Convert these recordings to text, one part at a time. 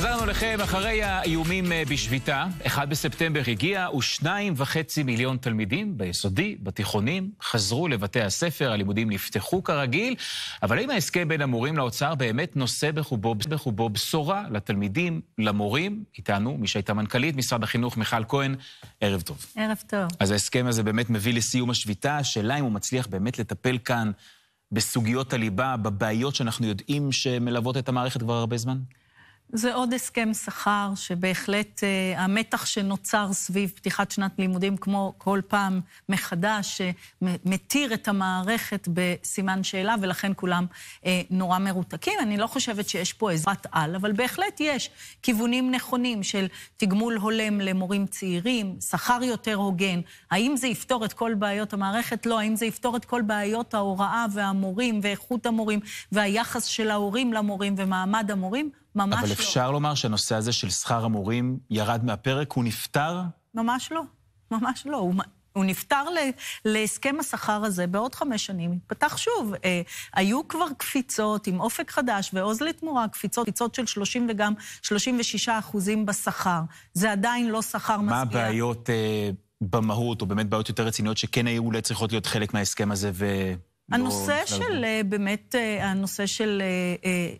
חזרנו לכם אחרי האיומים אה, בשביתה. 1 בספטמבר הגיע, ושניים וחצי מיליון תלמידים ביסודי, בתיכונים, חזרו לבתי הספר, הלימודים נפתחו כרגיל, אבל האם ההסכם בין המורים לאוצר באמת נושא בחובו, בחובו בשורה לתלמידים, למורים? איתנו, מי שהייתה מנכ"לית משרד החינוך, מיכל כהן, ערב טוב. ערב טוב. אז ההסכם הזה באמת מביא לסיום השביתה, השאלה אם הוא מצליח באמת לטפל כאן בסוגיות הליבה, בבעיות שאנחנו יודעים שמלוות את המערכת כבר הרבה זמן? זה עוד הסכם שכר שבהחלט uh, המתח שנוצר סביב פתיחת שנת לימודים, כמו כל פעם מחדש, אה, מתיר את המערכת בסימן שאלה, ולכן כולם uh, נורא מרותקים. אני לא חושבת שיש פה עזרת על, אבל בהחלט יש כיוונים נכונים של תגמול הולם למורים צעירים, שכר יותר הוגן. האם זה יפתור את כל בעיות המערכת? לא. האם זה יפתור את כל בעיות ההוראה והמורים ואיכות המורים והיחס של ההורים למורים ומעמד המורים? ממש אבל לא. אבל אפשר לומר שהנושא הזה של שכר המורים ירד מהפרק? הוא נפתר? ממש לא. ממש לא. הוא, הוא נפתר ל, להסכם השכר הזה בעוד חמש שנים, התפתח שוב. אה, היו כבר קפיצות עם אופק חדש ועוז לתמורה, קפיצות, קפיצות של 30 וגם 36 אחוזים בשכר. זה עדיין לא שכר משביע. מה הבעיות אה, במהות, או באמת בעיות יותר רציניות, שכן היו אולי צריכות להיות חלק מההסכם הזה ו... הנושא לא... של, אה, באמת, אה, הנושא של אה,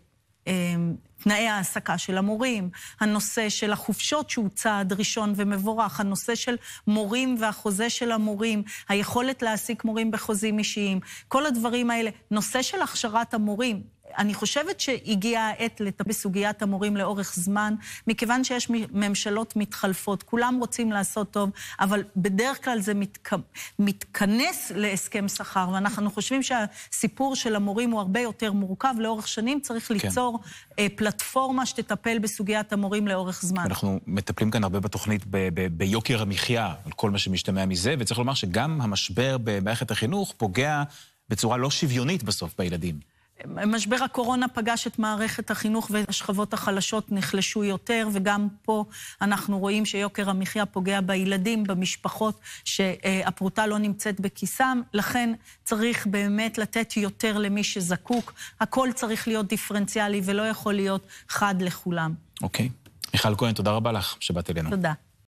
אמ, תנאי ההעסקה של המורים, הנושא של החופשות שהוא צעד ראשון ומבורך, הנושא של מורים והחוזה של המורים, היכולת להעסיק מורים בחוזים אישיים, כל הדברים האלה. נושא של הכשרת המורים, אני חושבת שהגיעה העת לטפל בסוגיית המורים לאורך זמן, מכיוון שיש ממשלות מתחלפות. כולם רוצים לעשות טוב, אבל בדרך כלל זה מתק... מתכנס להסכם שכר, ואנחנו חושבים שהסיפור של המורים הוא הרבה יותר מורכב. לאורך שנים צריך כן. ליצור כן. פלטפורמה שתטפל בסוגיית המורים לאורך זמן. אנחנו מטפלים כאן הרבה בתוכנית ב- ב- ביוקר המחיה, על כל מה שמשתמע מזה, וצריך לומר שגם המשבר במערכת החינוך פוגע בצורה לא שוויונית בסוף בילדים. משבר הקורונה פגש את מערכת החינוך והשכבות החלשות נחלשו יותר, וגם פה אנחנו רואים שיוקר המחיה פוגע בילדים, במשפחות, שהפרוטה לא נמצאת בכיסם, לכן צריך באמת לתת יותר למי שזקוק. הכל צריך להיות דיפרנציאלי ולא יכול להיות חד לכולם. אוקיי. Okay. מיכל כהן, תודה רבה לך שבאת אלינו. תודה.